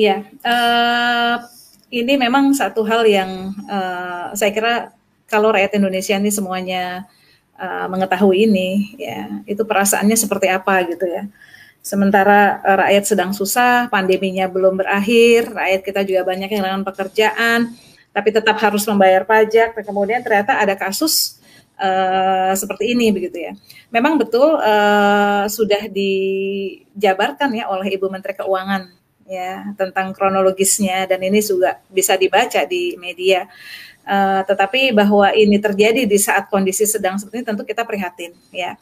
Iya, uh, ini memang satu hal yang uh, saya kira kalau rakyat Indonesia ini semuanya uh, mengetahui ini, ya itu perasaannya seperti apa gitu ya. Sementara uh, rakyat sedang susah, pandeminya belum berakhir, rakyat kita juga banyak yang kehilangan pekerjaan, tapi tetap harus membayar pajak. Kemudian ternyata ada kasus Uh, seperti ini begitu ya. Memang betul uh, sudah dijabarkan ya oleh Ibu Menteri Keuangan ya tentang kronologisnya dan ini juga bisa dibaca di media. Uh, tetapi bahwa ini terjadi di saat kondisi sedang seperti ini tentu kita prihatin ya.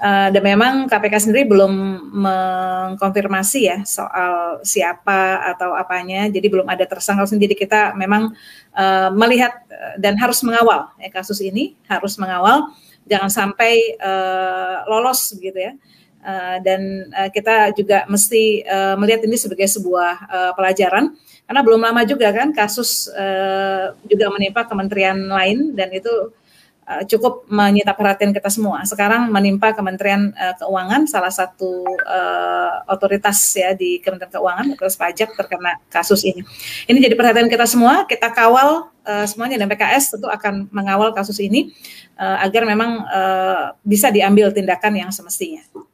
Uh, dan memang KPK sendiri belum mengkonfirmasi ya soal siapa atau apanya. Jadi belum ada tersangka sendiri. kita memang uh, melihat dan harus mengawal ya, kasus ini harus mengawal jangan sampai uh, lolos gitu ya Eh, dan uh, kita juga mesti uh, melihat ini sebagai sebuah uh, pelajaran karena belum lama juga kan kasus uh, juga menimpa kementerian lain dan itu uh, cukup menyita perhatian kita semua. Sekarang menimpa Kementerian uh, Keuangan salah satu uh, otoritas ya di Kementerian Keuangan terus pajak terkena kasus ini. Ini jadi perhatian kita semua, kita kawal uh, semuanya dan PKS tentu akan mengawal kasus ini uh, agar memang uh, bisa diambil tindakan yang semestinya.